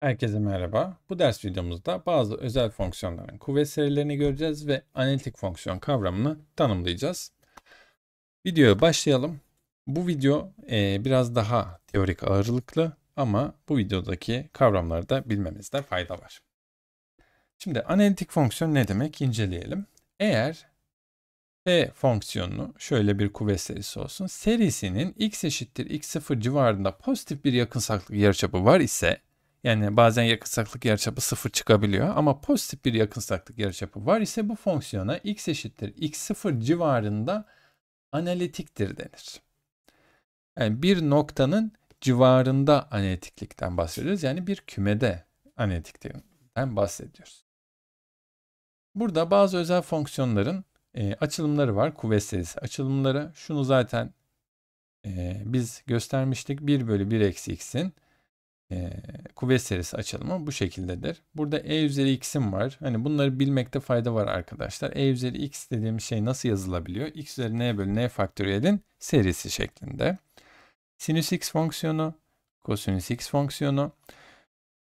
Herkese merhaba. Bu ders videomuzda bazı özel fonksiyonların kuvvet serilerini göreceğiz ve analitik fonksiyon kavramını tanımlayacağız. Videoya başlayalım. Bu video e, biraz daha teorik ağırlıklı ama bu videodaki kavramları da bilmemizde fayda var. Şimdi analitik fonksiyon ne demek inceleyelim. Eğer F e fonksiyonu şöyle bir kuvvet serisi olsun. Serisinin x eşittir x0 civarında pozitif bir yakınsaklık yarıçapı var ise yani bazen yakınsaklık yarıçapı sıfır çıkabiliyor ama pozitif bir yakınsaklık yarıçapı var ise bu fonksiyona x eşittir x sıfır civarında analitiktir denir. Yani bir noktanın civarında analitiklikten bahsediyoruz. Yani bir kümede analitiklikten bahsediyoruz. Burada bazı özel fonksiyonların e, açılımları var. Kuvvet serisi açılımları. Şunu zaten e, biz göstermiştik. 1 bölü 1 eksi x'in e, kuvvet serisi açılımı bu şekildedir. Burada e üzeri x'im var. Hani bunları bilmekte fayda var arkadaşlar. e üzeri x dediğim şey nasıl yazılabiliyor? x üzeri n bölü n faktöriyelin serisi şeklinde. Sinüs x fonksiyonu, kosinüs x fonksiyonu.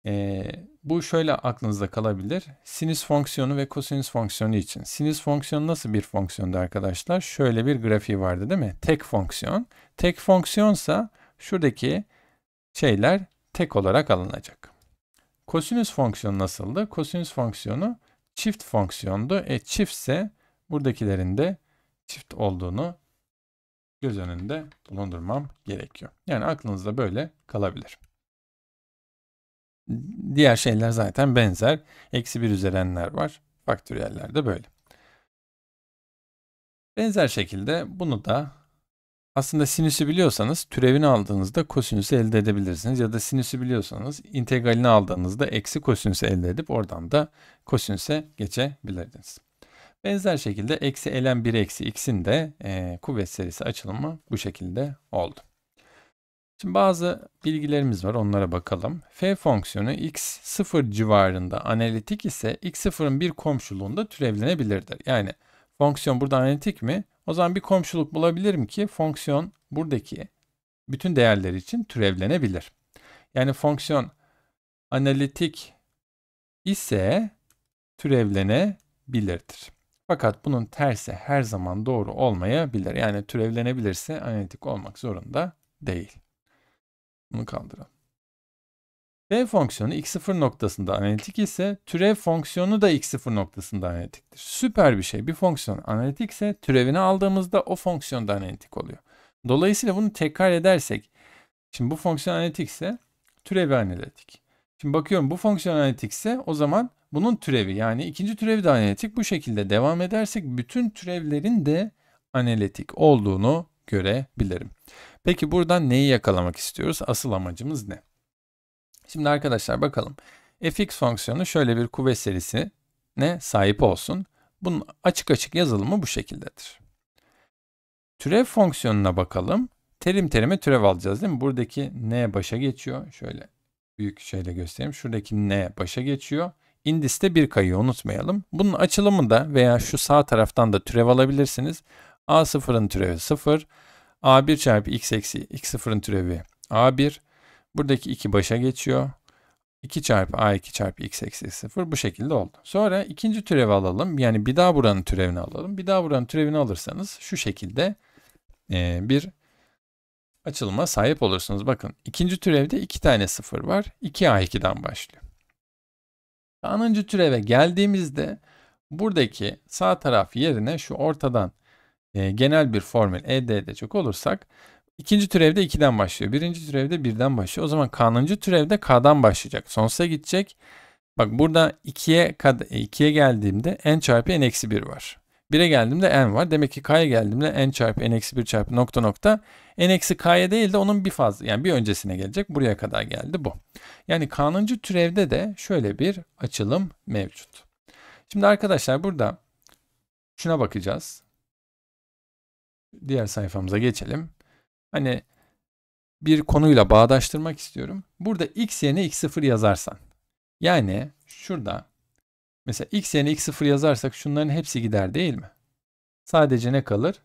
E, bu şöyle aklınızda kalabilir. Sinüs fonksiyonu ve kosinüs fonksiyonu için. Sinüs fonksiyonu nasıl bir fonksiyondu arkadaşlar? Şöyle bir grafiği vardı değil mi? Tek fonksiyon. Tek fonksiyonsa şuradaki şeyler tek olarak alınacak. Kosinüs fonksiyonu nasıldı? Kosinüs fonksiyonu çift fonksiyondu. E çiftse buradakilerin de çift olduğunu göz önünde bulundurmam gerekiyor. Yani aklınızda böyle kalabilir. Diğer şeyler zaten benzer. Eksi bir üzerenler var. Faktöriyeller de böyle. Benzer şekilde bunu da aslında sinüsü biliyorsanız türevini aldığınızda kosinüsü elde edebilirsiniz. Ya da sinüsü biliyorsanız integralini aldığınızda eksi kosinüsü elde edip oradan da kosinüse geçebilirdiniz. Benzer şekilde eksi elen 1 eksi x'in de e, kuvvet serisi açılımı bu şekilde oldu. Şimdi bazı bilgilerimiz var onlara bakalım. F fonksiyonu x0 civarında analitik ise x0'ın bir komşuluğunda türevlenebilirdir. Yani fonksiyon burada analitik mi? O zaman bir komşuluk bulabilirim ki fonksiyon buradaki bütün değerler için türevlenebilir. Yani fonksiyon analitik ise türevlenebilirdir. Fakat bunun tersi her zaman doğru olmayabilir. Yani türevlenebilirse analitik olmak zorunda değil. Bunu kaldıralım. F fonksiyonu x0 noktasında analitik ise türev fonksiyonu da x0 noktasında analitiktir. Süper bir şey. Bir fonksiyon analitik ise türevini aldığımızda o fonksiyon da analitik oluyor. Dolayısıyla bunu tekrar edersek şimdi bu fonksiyon analitik ise türevi analitik. Şimdi bakıyorum bu fonksiyon analitik ise o zaman bunun türevi yani ikinci türevi de analitik. Bu şekilde devam edersek bütün türevlerin de analitik olduğunu görebilirim. Peki buradan neyi yakalamak istiyoruz? Asıl amacımız ne? Şimdi arkadaşlar bakalım. fx fonksiyonu şöyle bir kuvvet serisi ne sahip olsun. Bunun açık açık yazılımı bu şekildedir. Türev fonksiyonuna bakalım. Terim terime türev alacağız değil mi? Buradaki n başa geçiyor. Şöyle büyük şeyle göstereyim. Şuradaki n başa geçiyor. İndiste bir kayıyor unutmayalım. Bunun açılımı da veya şu sağ taraftan da türev alabilirsiniz. A0'ın türevi 0. A1 çarpı x eksi x0'ın türevi A1. Buradaki 2 başa geçiyor. 2 çarpı a2 çarpı x eksi 0 bu şekilde oldu. Sonra ikinci türevi alalım. Yani bir daha buranın türevini alalım. Bir daha buranın türevini alırsanız şu şekilde e, bir açılıma sahip olursunuz. Bakın ikinci türevde 2 tane 0 var. 2a2'den başlıyor. Anıncı türeve geldiğimizde buradaki sağ taraf yerine şu ortadan e, genel bir formül elde edecek olursak İkinci türevde 2'den başlıyor. Birinci türevde 1'den başlıyor. O zaman kanıncı türevde K'dan başlayacak. Sonsuza gidecek. Bak burada 2'ye 2'ye e, geldiğimde n çarpı n eksi 1 var. 1'e geldiğimde n var. Demek ki k'ya geldiğimde n çarpı n eksi 1 çarpı nokta nokta n eksi k'ya değil de onun bir fazla yani bir öncesine gelecek. Buraya kadar geldi bu. Yani kanıncı türevde de şöyle bir açılım mevcut. Şimdi arkadaşlar burada şuna bakacağız. Diğer sayfamıza geçelim hani bir konuyla bağdaştırmak istiyorum. Burada x yerine x0 yazarsan yani şurada mesela x yerine x0 yazarsak şunların hepsi gider değil mi? Sadece ne kalır?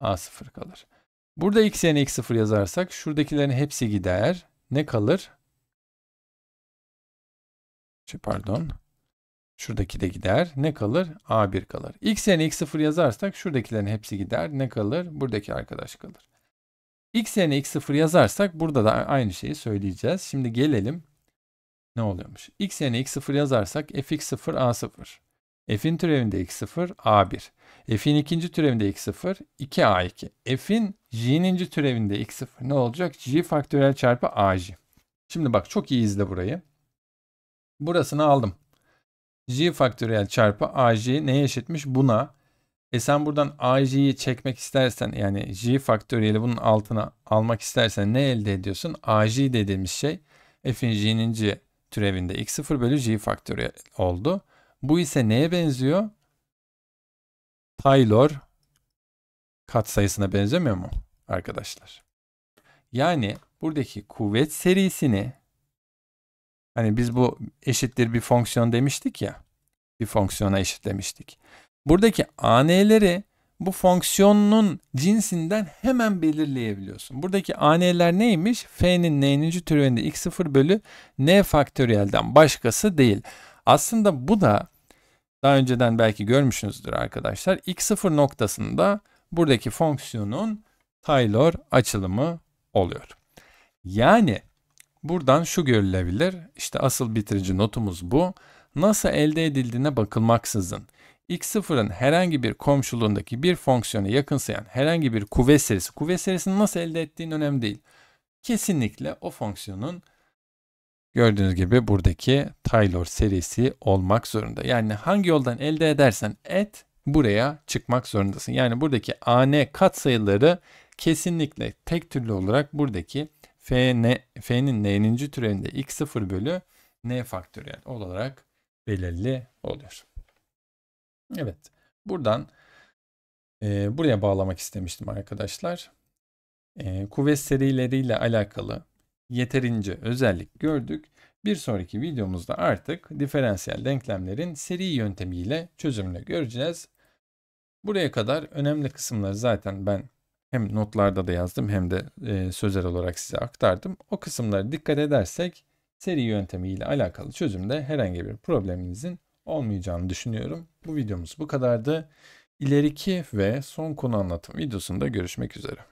a0 kalır. Burada x yerine x0 yazarsak şuradakilerin hepsi gider. Ne kalır? Şu şey, pardon. Şuradaki de gider. Ne kalır? a1 kalır. x yerine x0 yazarsak şuradakilerin hepsi gider. Ne kalır? Buradaki arkadaş kalır x yerine x0 yazarsak burada da aynı şeyi söyleyeceğiz. Şimdi gelelim ne oluyormuş? x yerine x0 yazarsak fx0 a0. f'in türevinde x0 a1. f'in ikinci türevinde x0 2a2. f'in j'ninci türevinde x0 ne olacak? j faktörel çarpı aj. Şimdi bak çok iyi izle burayı. Burasını aldım. j faktörel çarpı aj neye eşitmiş? Buna e sen buradan AJ'yi çekmek istersen yani J faktöriyeli bunun altına almak istersen ne elde ediyorsun? AJ dediğimiz şey f'in j'ninci türevinde x0 bölü j faktöriyel oldu. Bu ise neye benziyor? Taylor katsayısına benzemiyor mu arkadaşlar? Yani buradaki kuvvet serisini hani biz bu eşittir bir fonksiyon demiştik ya. Bir fonksiyona eşit demiştik. Buradaki AN'leri bu fonksiyonun cinsinden hemen belirleyebiliyorsun. Buradaki AN'ler neymiş? F'nin n'inci türevinde x0 bölü n faktöriyelden başkası değil. Aslında bu da daha önceden belki görmüşsünüzdür arkadaşlar. x0 noktasında buradaki fonksiyonun Taylor açılımı oluyor. Yani buradan şu görülebilir. İşte asıl bitirici notumuz bu. Nasıl elde edildiğine bakılmaksızın x0'ın herhangi bir komşuluğundaki bir fonksiyonu yakınsayan herhangi bir kuvvet serisi, kuvvet serisini nasıl elde ettiğin önemli değil. Kesinlikle o fonksiyonun gördüğünüz gibi buradaki Taylor serisi olmak zorunda. Yani hangi yoldan elde edersen et buraya çıkmak zorundasın. Yani buradaki an katsayıları kesinlikle tek türlü olarak buradaki fn, f'nin n'inci türevinde x0 bölü n faktöriyel olarak belirli oluyor. Evet. Buradan e, buraya bağlamak istemiştim arkadaşlar. E, kuvvet serileriyle alakalı yeterince özellik gördük. Bir sonraki videomuzda artık diferansiyel denklemlerin seri yöntemiyle çözümünü göreceğiz. Buraya kadar önemli kısımları zaten ben hem notlarda da yazdım hem de e, sözel olarak size aktardım. O kısımları dikkat edersek seri yöntemiyle alakalı çözümde herhangi bir probleminizin olmayacağını düşünüyorum. Bu videomuz bu kadardı. İleriki ve son konu anlatım videosunda görüşmek üzere.